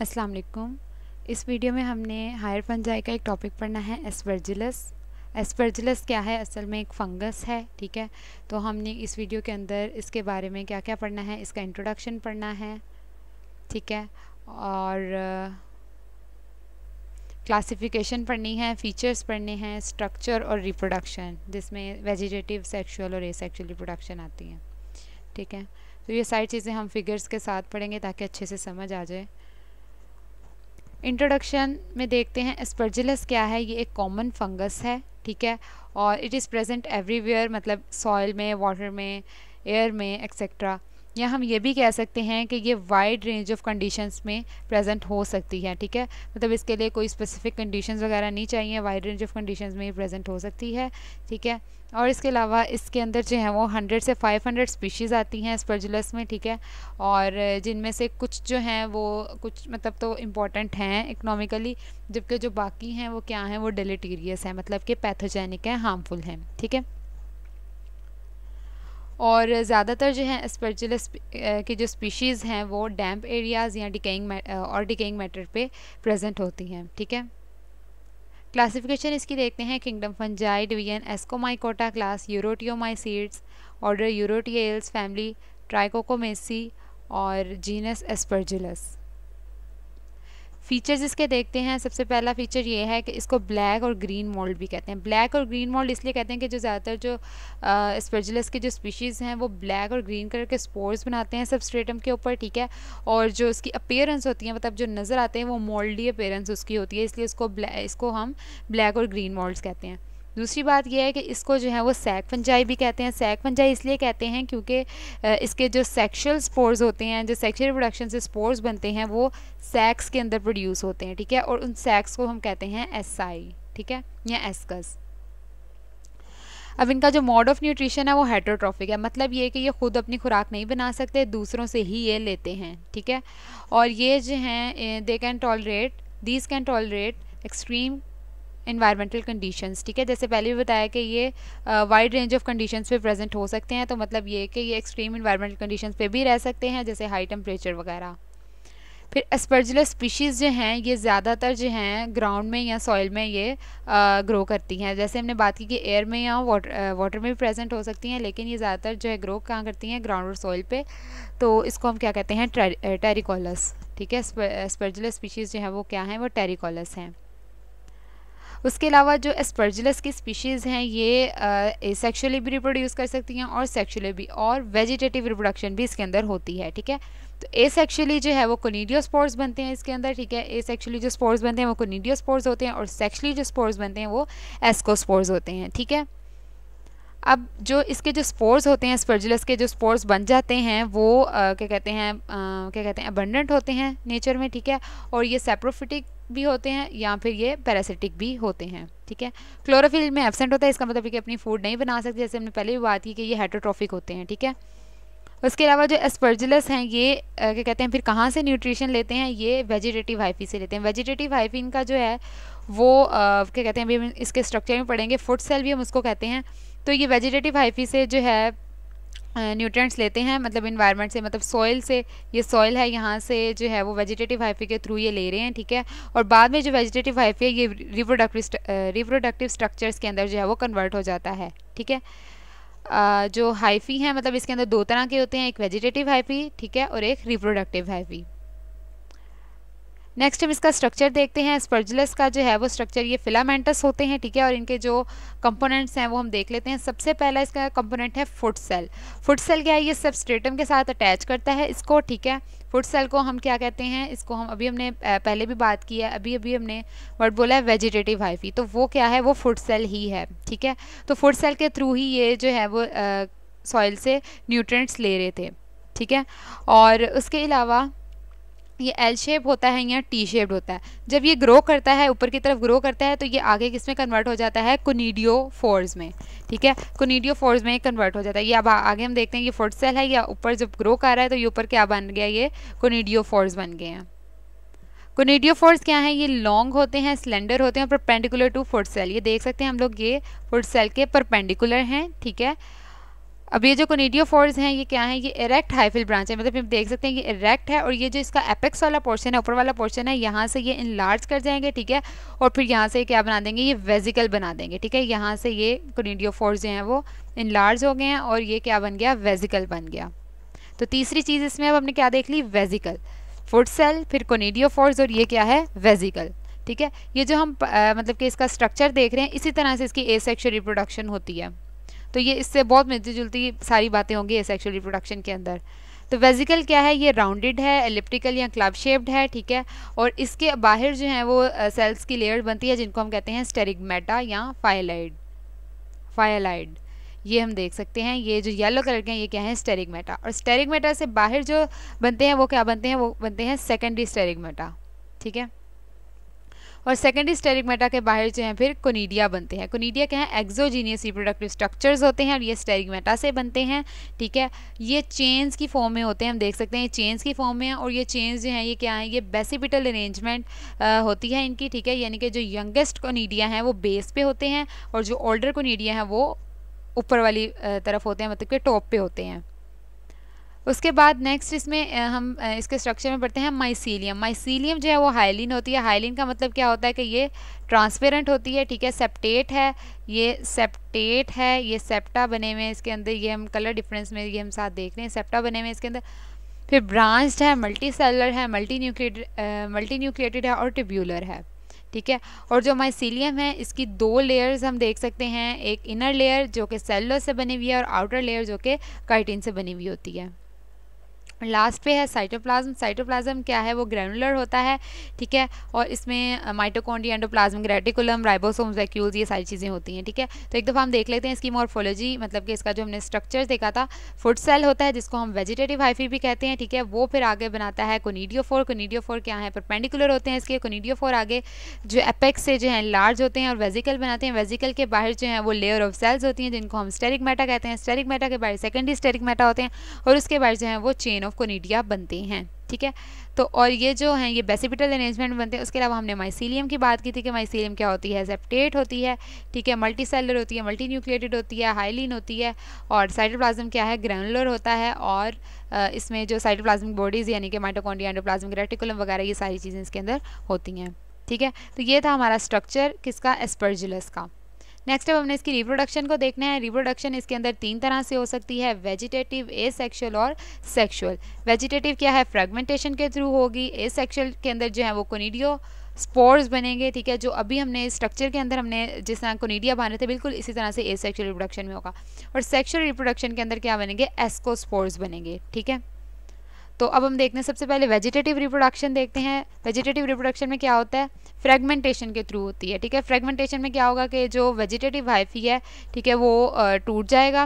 अस्सलाम वालेकुम इस वीडियो में हमने हायर फंजाई का एक टॉपिक पढ़ना है एसवर्जिलस एस्पर्जिलस क्या है असल में एक फंगस है ठीक है तो हमने इस वीडियो के अंदर इसके बारे में क्या क्या पढ़ना है इसका इंट्रोडक्शन पढ़ना है ठीक है और क्लासिफिकेशन पढ़नी है फीचर्स पढ़ने हैं स्ट्रक्चर और रिप्रोडक्शन जिसमें वेजिटेटिव सेक्शुअल और एसेक्शुअल रिप्रोडक्शन आती हैं ठीक है तो ये सारी चीज़ें हम फिगर्स के साथ पढ़ेंगे ताकि अच्छे से समझ आ जाए इंट्रोडक्शन में देखते हैं स्पर्जिलस क्या है ये एक कॉमन फंगस है ठीक है और इट इज़ प्रेजेंट एवरीवेयर मतलब सॉइल में वाटर में एयर में एक्सेट्रा या हम ये भी कह सकते हैं कि ये वाइड रेंज ऑफ कंडीशंस में प्रेजेंट हो सकती है ठीक है मतलब इसके लिए कोई स्पेसिफिक कंडीशंस वगैरह नहीं चाहिए वाइड रेंज ऑफ कंडीशंस में प्रेजेंट हो सकती है ठीक है और इसके अलावा इसके अंदर जो है वो 100 से 500 स्पीशीज़ आती हैं स्पर्जुलस में ठीक है और जिनमें से कुछ जो हैं वो कुछ मतलब तो इम्पॉर्टेंट हैं इकनॉमिकली जबकि जो बाकी हैं वो क्या हैं वो डिलेटीरियस हैं मतलब कि पैथोजेनिक हैं हार्मफुल हैं ठीक है और ज़्यादातर जो है स्पर्जिलस की जो स्पीशीज़ हैं वो डैम्प एरियाज़ या डिकेइंग और डिकेइंग मैटर पे प्रेजेंट होती हैं ठीक है क्लासिफिकेशन इसकी देखते हैं kingdom fungi division ascomycota class eurotiomycetes order eurotiales family trichocomaceae और जीनस एस्पर्जिलस फीचर्स इसके देखते हैं सबसे पहला फ़ीचर ये है कि इसको ब्लैक और ग्रीन मोल्ड भी कहते हैं ब्लैक और ग्रीन मोल्ड इसलिए कहते हैं कि जो ज़्यादातर जो स्पर्जलस के जो स्पीशीज़ हैं वो ब्लैक और ग्रीन कलर के स्पोर्स बनाते हैं सबस्ट्रेटम के ऊपर ठीक है और जो उसकी अपेयरेंस होती है मतलब जो नज़र आते हैं वो मोल्डी अपेयरेंस उसकी होती है इसलिए उसको इसको हम ब्लैक और ग्रीन मोल्ड्स कहते हैं दूसरी बात यह है कि इसको जो है वो सैक फंजाई भी कहते हैं सैक फंजाई इसलिए कहते हैं क्योंकि इसके जो सेक्शुअल स्पोर्स होते हैं जो सेक्शुअल प्रोडक्शन से स्पोर्स बनते हैं वो सैक्स के अंदर प्रोड्यूस होते हैं ठीक है और उन सैक्स को हम कहते हैं आई ठीक है या एसकस अब इनका जो मोड ऑफ़ न्यूट्रिशन है वो हेट्रोट्रॉफिक है मतलब ये कि ये खुद अपनी खुराक नहीं बना सकते दूसरों से ही ये लेते हैं ठीक है और ये जो हैं they can tolerate these can tolerate extreme environmental condition ठीक है जैसे पहले भी बताया कि ये वाइड रेंज ऑफ कंडीशन पे प्रेजेंट हो सकते हैं तो मतलब ये कि ये एक्सट्रीम इन्वायरमेंटल कंडीशंस पे भी रह सकते हैं जैसे हाई टेम्परेचर वगैरह फिर एस्पर्जुलर स्पीशीज़ जो हैं ये ज़्यादातर जो हैं ग्राउंड में या सॉइल में ये आ, ग्रो करती हैं जैसे हमने बात की कि एयर में या वाटर वाटर में भी प्रेजेंट हो सकती हैं लेकिन ये ज़्यादातर जो है ग्रो कहाँ करती हैं ग्राउंड और सॉइल पे तो इसको हम क्या कहते हैं टेरिकॉलस ठीक है एस्पर्जुलर स्पीशीज़ जो हैं वो क्या हैं वो टेरिकॉलस हैं उसके अलावा जो एस्पर्जिलस की स्पीशीज़ हैं ये सेक्शुअली भी रिप्रोड्यूस कर सकती हैं और सेक्शुअली भी और वेजिटेटिव रिप्रोडक्शन भी इसके अंदर होती है ठीक है तो ए सेक्चुअली जो है वो कोनीडियो स्पोर्स बनते हैं इसके अंदर ठीक है ए सेक्चुअली जो स्पोर्स बनते हैं वो कोनीडियो स्पोर्स होते हैं और सेक्शुअली जो स्पोर्स बनते हैं वो एस्को स्पोर्स होते हैं ठीक है अब जो इसके जो स्पोर्स होते हैं स्पर्जुलस के जो स्पोर्स बन जाते हैं वो आ, क्या कहते हैं आ, क्या कहते हैं अबंडेंट होते हैं नेचर में ठीक है और ये सेप्रोफिटिक भी होते हैं या फिर ये पैरासिटिक भी होते हैं ठीक है क्लोरोफिल में एबसेंट होता है इसका मतलब कि अपनी फूड नहीं बना सकते जैसे हमने पहले भी बात की कि ये हाइड्रोट्रॉफिक होते हैं ठीक है उसके अलावा जो एस्पर्जिलस हैं ये क्या कहते हैं फिर कहाँ से न्यूट्रिशन लेते हैं ये वेजिटेटिव हाइफी से लेते हैं वेजिटेटिव हाइफी इनका जो है वो क्या कहते हैं अभी इसके स्ट्रक्चर में पढ़ेंगे फूड सेल भी हम उसको कहते हैं तो ये वेजिटेटिव हाइफी से जो है न्यूट्रेंट्स लेते हैं मतलब इन्वायरमेंट से मतलब सॉइल से ये सॉइल है यहाँ से जो है वो वेजिटेटिव हाइफी के थ्रू ये ले रहे हैं ठीक है और बाद में जो वेजिटेटिव हाइफी है ये रिप्रोडक्टिव रिप्रोडक्टिव स्ट्रक्चर्स के अंदर जो है वो कन्वर्ट हो जाता है ठीक है जो हाइफी हैं मतलब इसके अंदर दो तरह के होते हैं एक वेजिटेटिव हाइफी ठीक है और एक रिप्रोडक्टिव हाइफी नेक्स्ट हम इसका स्ट्रक्चर देखते हैं स्पर्जलस का जो है वो स्ट्रक्चर ये फिलामेंटस होते हैं ठीक है और इनके जो कंपोनेंट्स हैं वो हम देख लेते हैं सबसे पहला इसका कंपोनेंट है फुट सेल फुट सेल क्या है ये सब स्ट्रेटम के साथ अटैच करता है इसको ठीक है फुट सेल को हम क्या कहते हैं इसको हम अभी हमने पहले भी बात की है अभी अभी हमने वर्ड बोला है वेजिटेटिव हाइफी तो वो क्या है वो फुट सेल ही है ठीक है तो फुट सेल के थ्रू ही ये जो है वो सॉइल से न्यूट्रेंट्स ले रहे थे ठीक है और उसके अलावा ये एल शेप होता है या टी शेप्ड होता है जब ये ग्रो करता है ऊपर की तरफ ग्रो करता है तो ये आगे किस में कन्वर्ट हो जाता है कुनीडियो फोर्स में ठीक है कुनीडियो फोर्स में कन्वर्ट हो जाता है ये अब आगे हम देखते हैं ये फोर्ट सेल है या ऊपर जब ग्रो कर रहा है तो ये ऊपर क्या बन गया ये कुनीडियो फोर्स बन गए हैं कोनीडियो फोर्स क्या है ये लॉन्ग होते हैं स्लेंडर होते हैं परपेंडिकुलर टू फोर्ट सेल ये देख सकते हैं हम लोग ये फोर्ट सेल के परपेंडिकुलर हैं ठीक है अब ये जो कोनीडियोफोर्स हैं ये क्या है ये इरेक्ट हाइफिल ब्रांच है मतलब हम देख सकते हैं ये इरेक्ट है और ये जो इसका एपेक्स वाला पोर्शन है ऊपर वाला पोर्शन है यहाँ से ये इनलार्ज कर जाएंगे ठीक है और फिर यहाँ से क्या बना देंगे ये वेजिकल बना देंगे ठीक है यहाँ से ये कोनीडियोफोर्स जो हैं वो इनलार्ज हो गए हैं और ये क्या बन गया वेजिकल बन गया तो तीसरी चीज़ इसमें अब हमने क्या देख ली वेजिकल फुट सेल फिर कोनीडियोफोर्स और ये क्या है वेजिकल ठीक है ये जो हम आ, मतलब कि इसका स्ट्रक्चर देख रहे हैं इसी तरह से इसकी ए सेक्शुअल रिप्रोडक्शन होती है तो ये इससे बहुत मिलती जुलती सारी बातें होंगी सेक्शुअल रिप्रोडक्शन के अंदर तो वेजिकल क्या है ये राउंडेड है एलिप्टिकल या क्लब शेप्ड है ठीक है और इसके बाहर जो है वो सेल्स की लेयर बनती है जिनको हम कहते हैं स्टेरिगमेटा या फायलाइड फाइलाइड ये हम देख सकते हैं ये जो येलो कलर के हैं ये क्या है स्टेरिगमेटा और स्टेरिगमेटा से बाहर जो बनते हैं वो क्या बनते हैं वो बनते हैं सेकेंडरी स्टेरिगमेटा ठीक है और सेकेंडरी स्टेरिकमेटा के बाहर जो है फिर कोनीडिया बनते हैं कोनीडिया क्या है एक्जोजीनियस रिप्रोडक्टिव स्ट्रक्चर्स होते हैं और ये स्टेरिकमेटा से बनते हैं ठीक है ये चेन्स की फॉर्म में होते हैं हम देख सकते हैं ये चेन्स की फॉर्म में और ये चेन्स जो हैं ये क्या है ये बेसिपिटल अरेंजमेंट होती है इनकी ठीक है यानी कि जो यंगेस्ट कोनीडिया हैं वो बेस पे होते हैं और जो ओल्डर कोनीडिया हैं वो ऊपर वाली तरफ होते हैं मतलब कि टॉप पे होते हैं उसके बाद नेक्स्ट इसमें हम इसके स्ट्रक्चर में पढ़ते हैं माइसीलियम माइसीलियम जो है वो हाइलिन होती है हाइलिन का मतलब क्या होता है कि ये ट्रांसपेरेंट होती है ठीक है सेप्टेट है ये सेप्टेट है ये सेप्टा बने हुए हैं इसके अंदर ये हम कलर डिफरेंस में ये हम साथ देख रहे हैं सेप्टा बने हुए हैं इसके अंदर फिर ब्रांच्ड है मल्टी सेलर है मल्टी न्यूक्लिएटेड मल्टी न्यूक्लिएटेड है और ट्यूब्यूलर है ठीक है और जो माइसीलियम है इसकी दो लेयर्स हम देख सकते हैं एक इनर लेयर जो कि सेलर से बनी हुई है और आउटर लेयर जो कि काइटिन से बनी हुई होती है लास्ट पे है साइटोप्लाज्म साइटोप्लाज्म क्या है वो ग्रेनुलर होता है ठीक है और इसमें mitochondria endoplasmic reticulum ribosomes vacuoles ये सारी चीज़ें होती हैं ठीक है तो एक दफ़ा हम देख लेते हैं इसकी मॉर्फोलॉजी मतलब कि इसका जो हमने स्ट्रक्चर देखा था फूड सेल होता है जिसको हम वेजिटेटिव हाइफी भी कहते हैं ठीक है वो फिर आगे बनाता है कोनीडियोफोर कोनीडियोफोर क्या है परपेंडिकुलर होते हैं इसके कोनीडियोफोर आगे जो एपेक्स से जो है लार्ज होते हैं और वेजिकल बनाते हैं वेजिकल के बाहर जो है वो लेयर ऑफ सेल्स होती हैं जिनको हम स्टेरिक मैटा कहते हैं स्टेरिक मैटा के बाहर सेकेंडरी स्टेरिक मैटा होते हैं और उसके बाहर जो है वो चेन ऑफ कोनीडिया बनते हैं ठीक है तो और ये जो हैं ये बेसिपिटल अरेंजमेंट बनते हैं उसके अलावा हमने माइसीलियम की बात की थी कि माइसीलियम क्या होती है सेप्टेट होती है ठीक है मल्टी सेलर होती है मल्टी न्यूक्लिएटेड होती है हाइलिन होती है और साइटोप्लाज्म क्या है ग्रैनुलर होता है और इसमें जो साइटोप्लाज्मिक बॉडीज़ यानी कि माइटोकॉन्ड्रिया एंडोप्लाज्मिक रेटिकुलम वगैरह ये सारी चीज़ें इसके अंदर होती हैं ठीक है तो ये था हमारा स्ट्रक्चर किसका एस्पर्जुलस का नेक्स्ट अब हमने इसकी रिप्रोडक्शन को देखना है रिप्रोडक्शन इसके अंदर तीन तरह से हो सकती है वेजिटेटिव ए सेक्शुअल और सेक्शुअल वेजिटेटिव क्या है फ्रेगमेंटेशन के थ्रू होगी ए सेक्शुअल के अंदर जो है वो कोनीडियो स्पोर्स बनेंगे ठीक है जो अभी हमने स्ट्रक्चर के अंदर हमने जिस तरह कोनीडिया बने थे बिल्कुल इसी तरह से ए सेक्शुअल रिप्रोडक्शन में होगा और सेक्शुअल रिप्रोडक्शन के अंदर क्या बनेंगे स्पोर्स बनेंगे ठीक है तो अब हम देखते हैं सबसे पहले वेजिटेटिव रिप्रोडक्शन देखते हैं वेजिटेटिव रिप्रोडक्शन में क्या होता है फ्रेगमेंटेशन के थ्रू होती है ठीक है फ्रेगमेंटेशन में क्या होगा कि जो वेजिटेटिव हाइफी है ठीक है वो टूट जाएगा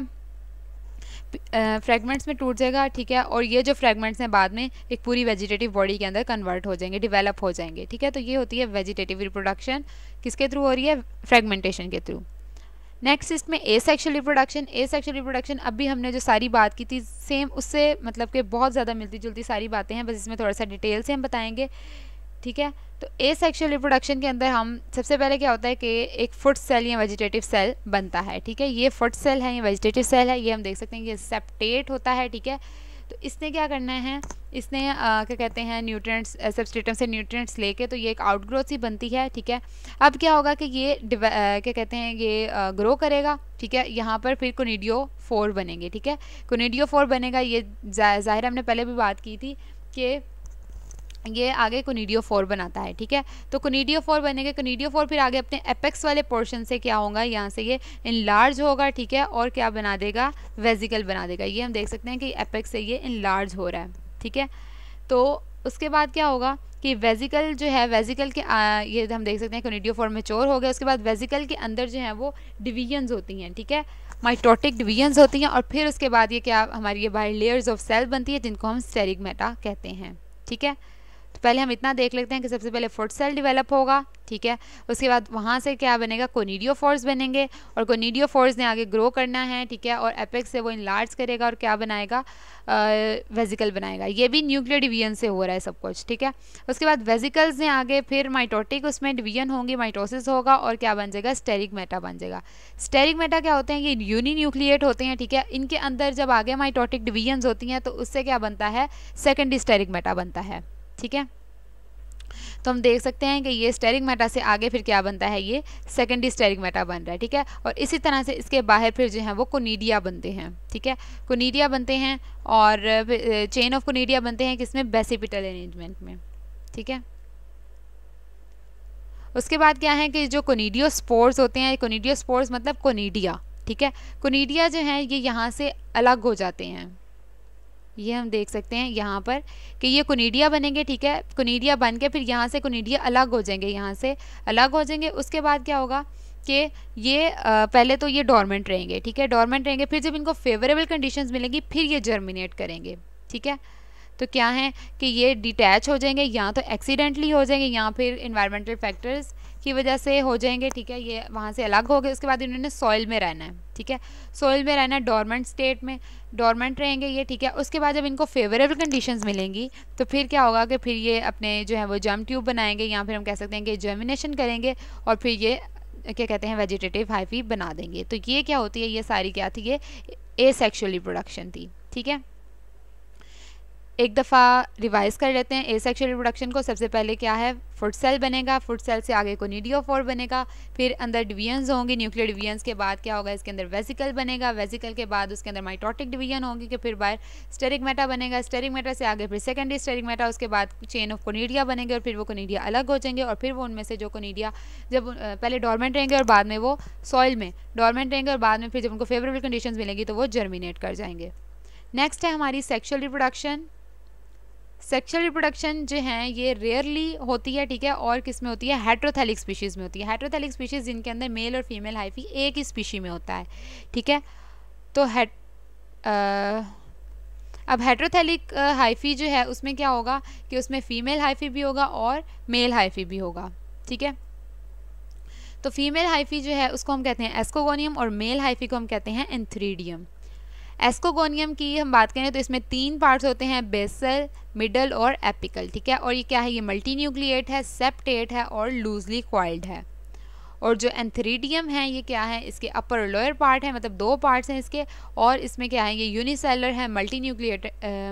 फ्रेगमेंट्स में टूट जाएगा ठीक है और ये जो फ्रेगमेंट्स हैं बाद में एक पूरी वेजिटेटिव बॉडी के अंदर कन्वर्ट हो जाएंगे डिवेलप हो जाएंगे ठीक है तो ये होती है वेजिटेटिव रिप्रोडक्शन किसके थ्रू हो रही है फ्रेगमेंटेशन के थ्रू नेक्स्ट इसमें asexual reproduction asexual reproduction अभी हमने जो सारी बात की थी सेम उससे मतलब कि बहुत ज़्यादा मिलती जुलती सारी बातें हैं बस इसमें थोड़ा सा डिटेल से हम बताएंगे ठीक है तो ए सेक्शुअल रिप्रोडक्शन के अंदर हम सबसे पहले क्या होता है कि एक फुट सेल या वेजिटेटिव सेल बनता है ठीक है ये फुट सेल है ये वेजिटेटिव सेल है ये हम देख सकते हैं ये सेप्टेट होता है ठीक है तो इसने क्या करना है इसने क्या कहते हैं न्यूट्रिएंट्स सबस्टेटम से न्यूट्रिएंट्स लेके तो ये एक आउटग्रोथ सी बनती है ठीक है अब क्या होगा कि ये क्या कहते हैं ये ग्रो करेगा ठीक है यहाँ पर फिर कोनीडियो फोर बनेंगे ठीक है कोनीडियो फोर बनेगा ये जाहिर हमने पहले भी बात की थी कि ये आगे कोनीडियो फोर बनाता है ठीक है तो कोनीडियो फोर बनेगा कोनीडियो फोर फिर आगे अपने एपेक्स वाले पोर्शन से क्या होगा यहाँ से ये इनलार्ज होगा ठीक है और क्या बना देगा वेजिकल बना देगा ये हम देख सकते हैं कि एपेक्स से ये इनलार्ज हो रहा है ठीक है तो उसके बाद क्या होगा कि वेजिकल जो है वेजिकल के आ, ये हम देख सकते हैं कोनीडियो फोर चोर हो गया उसके बाद वेजिकल के अंदर जो है वो डिवीजन्स होती हैं ठीक है माइटोटिक डिवीजन्स होती हैं और फिर उसके बाद ये क्या हमारी ये बाई लेयर्स ऑफ सेल बनती है जिनको हम स्टेरिक मेटा कहते हैं ठीक है पहले हम इतना देख लेते हैं कि सबसे पहले फोर्ट सेल डिवेलप होगा ठीक है उसके बाद वहाँ से क्या बनेगा कोनीडियो फोर्स बनेंगे और कोनीडियो फोर्स ने आगे ग्रो करना है ठीक है और एपेक्स से वो इनलार्ज करेगा और क्या बनाएगा वेजिकल बनाएगा ये भी न्यूक्लियर डिवीजन से हो रहा है सब कुछ ठीक है उसके बाद वेजिकल्स ने आगे फिर माइटोटिक उसमें डिवीजन होंगी माइटोसिस होगा और क्या बन जाएगा स्टेरिक मेटा बन जाएगा स्टेरिक मेटा क्या होते हैं ये यूनी न्यूक्लिएट होते हैं ठीक है इनके अंदर जब आगे माइटोटिक डिवीजन होती हैं तो उससे क्या बनता है सेकेंड स्टेरिक मेटा बनता है ठीक है तो हम देख सकते हैं कि ये स्टेरिंग मेटा से आगे फिर क्या बनता है ये सेकेंडरी स्टेरिंग मेटा बन रहा है ठीक है और इसी तरह से इसके बाहर फिर जो है वो कोनीडिया बनते हैं ठीक है कोनीडिया बनते हैं और चेन ऑफ कोनीडिया बनते हैं किसमें बेसिपिटल अरेंजमेंट में ठीक है उसके बाद क्या है कि जो कोनीडियो स्पोर्स होते हैं कोनीडियो स्पोर्स मतलब कोनीडिया ठीक है कोनीडिया जो है ये यहाँ से अलग हो जाते हैं ये हम देख सकते हैं यहाँ पर कि ये कुनीडिया बनेंगे ठीक है कुनीडिया बन के फिर यहाँ से कुनीडिया अलग हो जाएंगे यहाँ से अलग हो जाएंगे उसके बाद क्या होगा कि ये आ, पहले तो ये डॉर्मेंट रहेंगे ठीक है डॉर्मेंट रहेंगे फिर जब इनको फेवरेबल कंडीशंस मिलेंगी फिर ये जर्मिनेट करेंगे ठीक है तो क्या है कि ये डिटैच हो जाएंगे या तो एक्सीडेंटली हो जाएंगे या फिर इन्वायरमेंटल फैक्टर्स की वजह से हो जाएंगे ठीक है ये वहाँ से अलग हो गए उसके बाद इन्होंने सॉइल में रहना है ठीक है सॉइल में रहना है डॉर्मेंट स्टेट में डॉर्मेंट रहेंगे ये ठीक है उसके बाद जब इनको फेवरेबल कंडीशंस मिलेंगी तो फिर क्या होगा कि फिर ये अपने जो है वो जम ट्यूब बनाएंगे या फिर हम कह सकते हैं कि जर्मिनेशन करेंगे और फिर ये क्या कहते हैं वेजिटेटिव हाइफी बना देंगे तो ये क्या होती है ये सारी क्या थी ये ए सेक्शुअल रिप्रोडक्शन थी ठीक है एक दफ़ा रिवाइज़ कर लेते हैं ए सेक्शुअल रिप्रोडक्शन को सबसे पहले क्या है फुट सेल बनेगा फुट सेल से आगे को नीडियो फोर बनेगा फिर अंदर डिवीजन्स होंगे न्यूक्लियर डिवीजन्स के बाद क्या होगा इसके अंदर वेसिकल बनेगा वेसिकल के बाद उसके अंदर माइटोटिक डिवीजन होगी कि फिर बाहर स्टेरिक मेटा बनेगा स्टेरिक मेटा से आगे फिर सेकेंडरी स्टेरिक मेटा उसके बाद चेन ऑफ कोनीडिया बनेंगे और फिर वो कोनीडिया अलग हो जाएंगे और फिर वो उनमें से जो कोनीडिया जब पहले डॉर्मेंट रहेंगे और बाद में वो सॉइल में डॉर्मेंट रहेंगे और बाद में फिर जब उनको फेवरेबल कंडीशन मिलेंगी तो वो जर्मिनेट कर जाएंगे नेक्स्ट है हमारी सेक्शुअल रिप्रोडक्शन सेक्शुअल रिप्रोडक्शन जो है ये रेयरली होती है ठीक है और किस में होती है हाइड्रोथेलिक स्पीशीज़ में होती है हेट्रोथैलिक स्पीशीज़ जिनके अंदर मेल और फीमेल हाइफी एक ही स्पीशी में होता है ठीक है तो हेट अब हाइड्रोथेलिक हाइफी जो है उसमें क्या होगा कि उसमें फ़ीमेल हाइफी भी होगा और मेल हाइफी भी होगा ठीक है तो फीमेल हाइफी जो है उसको हम कहते हैं एस्कोगोनियम और मेल हाइफी को हम कहते हैं एंथ्रीडियम एस्कोगोनियम की हम बात करें तो इसमें तीन पार्ट्स होते हैं बेसल मिडल और एपिकल ठीक है और ये क्या है ये मल्टी न्यूक्लिएट है सेप्टेट है और लूजली क्वाइल्ड है और जो एंथरीडियम है ये क्या है इसके अपर और लोअर पार्ट है मतलब दो पार्ट्स हैं इसके और इसमें क्या है ये यूनिसेलर है मल्टी न्यूक्लिएट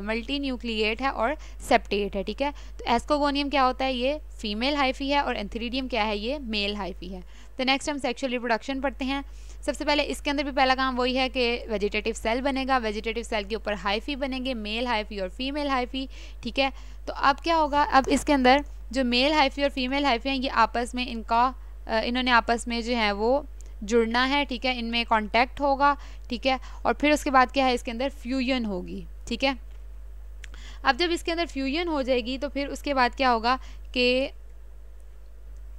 मल्टी न्यूक्लिएट है और सेप्टेट है ठीक है तो एस्कोगोनियम क्या होता है ये फीमेल हाइफी है और एंथरीडियम क्या है ये मेल हाइफी है तो नेक्स्ट हम सेक्शुअल रिप्रोडक्शन पढ़ते हैं सबसे पहले इसके अंदर भी पहला काम वही है कि वेजिटेटिव सेल बनेगा वेजिटेटिव सेल के ऊपर हाइफी बनेंगे मेल हाइफी और फीमेल हाइफी ठीक है तो अब क्या होगा अब इसके अंदर जो मेल हाइफी और फीमेल हाइफी हैं ये आपस में इनका इन्होंने आपस में जो है वो जुड़ना है ठीक है इनमें कॉन्टैक्ट होगा ठीक है और फिर उसके बाद क्या है इसके अंदर फ्यूजन होगी ठीक है अब जब इसके अंदर फ्यूजन हो जाएगी तो फिर उसके बाद क्या होगा कि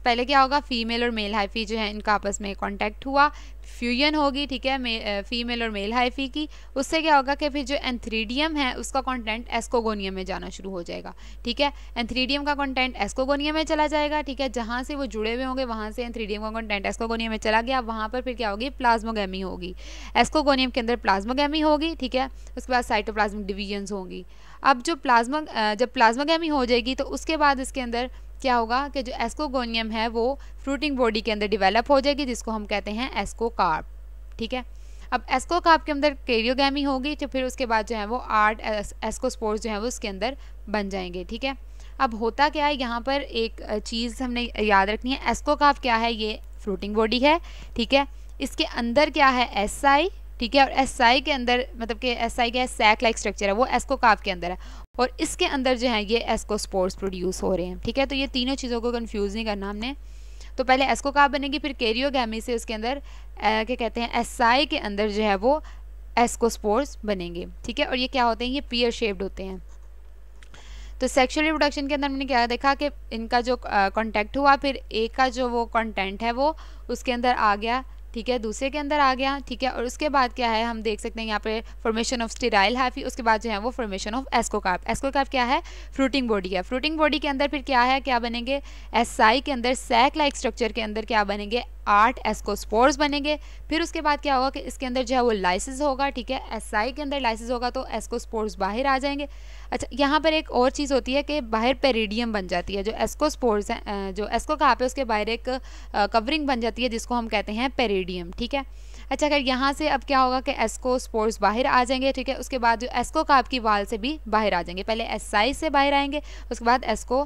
पहले क्या होगा फीमेल और मेल हाइफी जो है इनका आपस में कॉन्टैक्ट हुआ फ्यूजन होगी ठीक है फीमेल और मेल हाइफी की उससे क्या होगा कि फिर जो एंथ्रीडियम है उसका कंटेंट एस्कोगोनियम में जाना शुरू हो जाएगा ठीक है एंथ्रीडियम का कंटेंट एस्कोगोनियम में चला जाएगा ठीक है जहाँ से वो जुड़े हुए होंगे वहाँ से एंथ्रीडियम का कॉन्टेंट एस्कोगोनियम में चला गया वहाँ पर फिर क्या होगी प्लाज्मोगी होगी एस्कोगोनियम के अंदर प्लाज्मोगी होगी ठीक है उसके बाद साइटोप्लाज्मिक डिविजन्स होंगी अब जो प्लाज्मा जब प्लाज्मागेमी हो जाएगी तो उसके बाद इसके अंदर क्या होगा कि जो एस्कोगोनियम है वो फ्रूटिंग बॉडी के अंदर डिवेलप हो जाएगी जिसको हम कहते हैं एस्कोकार्प ठीक है अब एस्कोकार्प के अंदर केरियोगैमी होगी तो फिर उसके बाद जो है वो आर्ट एस्कोस्पोर्स जो है वो उसके अंदर बन जाएंगे ठीक है अब होता क्या है यहाँ पर एक चीज़ हमने याद रखनी है एस्कोकार्प क्या है ये फ्रूटिंग बॉडी है ठीक है इसके अंदर क्या है एस आई ठीक है और एस SI के अंदर मतलब कि एस SI का सैक लाइक स्ट्रक्चर है वो एस्को काफ के अंदर है और इसके अंदर जो है ये एस्को स्पोर्ट्स प्रोड्यूस हो रहे हैं ठीक है तो ये तीनों चीज़ों को कन्फ्यूज़ नहीं करना हमने तो पहले एस्को काफ बनेगी फिर गैमी से उसके अंदर क्या कहते हैं एस SI के अंदर जो है वो स्पोर्ट्स बनेंगे ठीक है और ये क्या होते हैं ये पियर शेप्ड होते हैं तो सेक्शुअल रिप्रोडक्शन के अंदर हमने क्या देखा कि इनका जो कांटेक्ट हुआ फिर एक का जो वो कंटेंट है वो उसके अंदर आ गया ठीक है दूसरे के अंदर आ गया ठीक है और उसके बाद क्या है हम देख सकते हैं यहाँ पे फॉर्मेशन ऑफ स्टेराइल हाफी उसके बाद जो है वो फॉर्मेशन ऑफ एस्कोकार्प एस्कोकार्प क्या है फ्रूटिंग बॉडी है फ्रूटिंग बॉडी के अंदर फिर क्या है क्या बनेंगे एस के अंदर सैक लाइक स्ट्रक्चर के अंदर क्या बनेंगे आठ एस्कोस्पोर्स बनेंगे फिर उसके बाद क्या होगा कि इसके अंदर जो है वो लाइसिस होगा ठीक है एस के अंदर लाइसिस होगा तो एस्कोस्पोर्स बाहर आ जाएंगे अच्छा यहाँ पर एक और चीज़ होती है कि बाहर पेरीडियम बन जाती है जो एस्कोस्पोर्स हैं जो एस्को कहाँ पे उसके बाहर एक कवरिंग बन जाती है जिसको हम कहते हैं पेरीडियम इरिडियम ठीक है अच्छा अगर यहाँ से अब क्या होगा कि एस्को स्पोर्ट्स बाहर आ जाएंगे ठीक है उसके बाद जो एस्को कार्ब की वाल से भी बाहर आ जाएंगे पहले एस साइज से बाहर आएंगे उसके बाद एस्को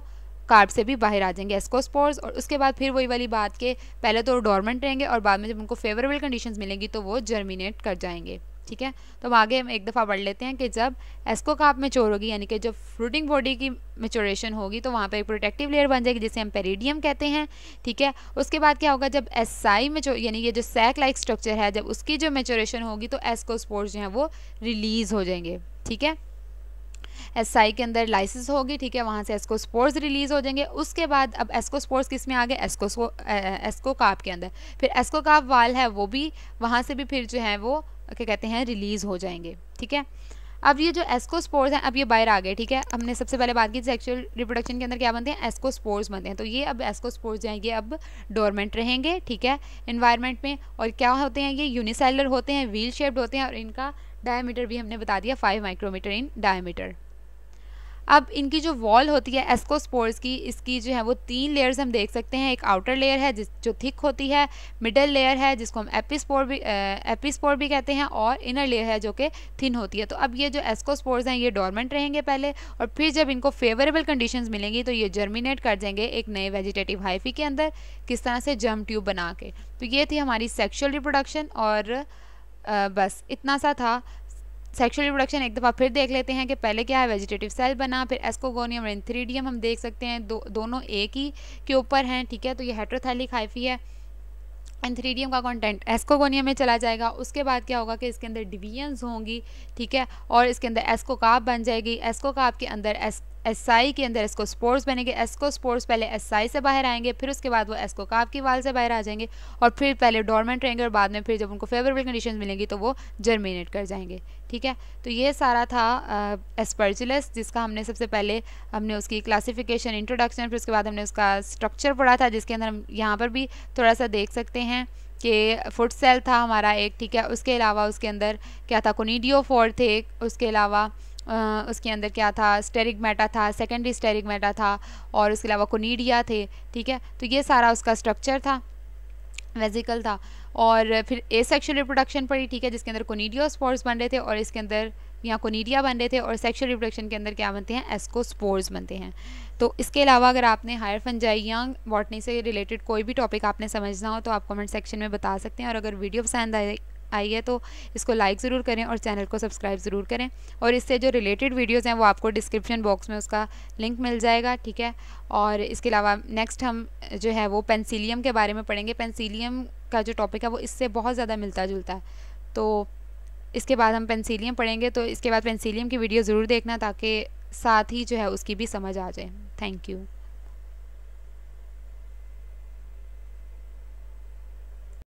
कार्ब से भी बाहर आ जाएंगे एस्कोस्पोर्स और उसके बाद फिर वही वाली बात के पहले तो डॉर्मेंट रहेंगे और बाद में जब उनको फेवरेबल कंडीशंस मिलेंगी तो वो जर्मिनेट कर जाएंगे ठीक है तो आगे हम एक दफ़ा बढ़ लेते हैं कि जब एस्को काप चोर होगी यानी कि जब फ्रूटिंग बॉडी की मेचोरेशन होगी तो वहाँ पर एक प्रोटेक्टिव लेयर बन जाएगी जिसे हम पेरीडियम कहते हैं ठीक है उसके बाद क्या होगा जब एसआई मेचो यानी ये जो सैक लाइक स्ट्रक्चर है जब उसकी जो मेचोरेशन होगी तो एस्कोस्पोर्स जो हैं वो रिलीज़ हो जाएंगे ठीक है एसआई के अंदर लाइसिस होगी ठीक है वहाँ से एस्कोस्पोर्स रिलीज़ हो जाएंगे उसके बाद अब एस्कोस्पोर्स किस में आ गए एस्को एस्को काप के अंदर फिर एस्को काप वाल है वो भी वहाँ से भी फिर जो है वो क्या कहते हैं रिलीज़ हो जाएंगे ठीक है अब ये जो एस्कोस्पोर्स हैं अब ये बाहर आ गए ठीक है हमने सबसे पहले बात की सेक्सुअल रिप्रोडक्शन के अंदर क्या बनते हैं एस्कोस्पोर्स बनते हैं तो ये अब एस्कोस्पोर्स जो हैं ये अब डोरमेंट रहेंगे ठीक है इन्वायरमेंट में और क्या होते हैं ये यूनिसेलर होते हैं व्हील शेप्ड होते हैं और इनका डायमीटर भी हमने बता दिया फाइव माइक्रोमीटर इन डायमीटर अब इनकी जो वॉल होती है एस्कोस्पोर्स की इसकी जो है वो तीन लेयर्स हम देख सकते हैं एक आउटर लेयर है जिस जो थिक होती है मिडल लेयर है जिसको हम एपिस्पोर भी एपिस्पोर भी कहते हैं और इनर लेयर है जो कि थिन होती है तो अब ये जो एस्कोस्पोर्स हैं ये डॉर्मेंट रहेंगे पहले और फिर जब इनको फेवरेबल कंडीशन मिलेंगी तो ये जर्मिनेट कर जाएंगे एक नए वेजिटेटिव हाइफी के अंदर किस तरह से जम ट्यूब बना के तो ये थी हमारी सेक्शुअल रिप्रोडक्शन और आ, बस इतना सा था सेक्शुअल रिप्रोडक्शन एक दफ़ा फिर देख लेते हैं कि पहले क्या है वेजिटेटिव सेल बना फिर एस्कोगोनियम और इंथ्रीडियम हम देख सकते हैं दो दोनों एक ही के ऊपर हैं ठीक है तो ये हेट्रोथैलिक हाइफी है एंथ्रीडियम का कंटेंट एस्कोगोनियम में चला जाएगा उसके बाद क्या होगा कि इसके अंदर डिवीजन होंगी ठीक है और इसके अंदर एस्कोकाप बन जाएगी एस्कोकाप के अंदर एस्क एसआई के अंदर स्पोर्ट्स बनेंगे स्पोर्ट्स पहले एसआई से बाहर आएंगे फिर उसके बाद वो काफ की वाल से बाहर आ जाएंगे और फिर पहले डॉर्मेंट रहेंगे और बाद में फिर जब उनको फेवरेबल कंडीशन मिलेंगी तो वो जर्मिनेट कर जाएंगे ठीक है तो ये सारा था एस्पर्जिलस जिसका हमने सबसे पहले हमने उसकी क्लासिफिकेशन इंट्रोडक्शन फिर उसके बाद हमने उसका स्ट्रक्चर पढ़ा था जिसके अंदर हम यहाँ पर भी थोड़ा सा देख सकते हैं कि फुट सेल था हमारा एक ठीक है उसके अलावा उसके अंदर क्या था कोनीडियो फोर थे उसके अलावा उसके अंदर क्या था स्टेरिक मेटा था सेकेंडरी स्टेरिक मैटा था और उसके अलावा कोनीडिया थे ठीक है तो ये सारा उसका स्ट्रक्चर था वेजिकल था और फिर ए सेक्शुअल रिप्रोडक्शन पड़ी ठीक है जिसके अंदर कोनीडियोस्पोर्स बन रहे थे और इसके अंदर यहाँ कोनीडिया बन रहे थे और सेक्शुअल रिप्रोडक्शन के अंदर क्या बनते हैं एस्कोस्पोर्स बनते हैं तो इसके अलावा अगर आपने हायर फंजाई या बॉटनी से रिलेटेड कोई भी टॉपिक आपने समझना हो तो आप कमेंट सेक्शन में बता सकते हैं और अगर वीडियो पसंद आए आई है तो इसको लाइक ज़रूर करें और चैनल को सब्सक्राइब ज़रूर करें और इससे जो रिलेटेड वीडियोज़ हैं वो आपको डिस्क्रिप्शन बॉक्स में उसका लिंक मिल जाएगा ठीक है और इसके अलावा नेक्स्ट हम जो है वो पेंसिलियम के बारे में पढ़ेंगे पेंसिलियम का जो टॉपिक है वो इससे बहुत ज़्यादा मिलता जुलता है तो इसके बाद हम पेंसिलियम पढ़ेंगे तो इसके बाद पेंसिलियम की वीडियो ज़रूर देखना ताकि साथ ही जो है उसकी भी समझ आ जाए थैंक यू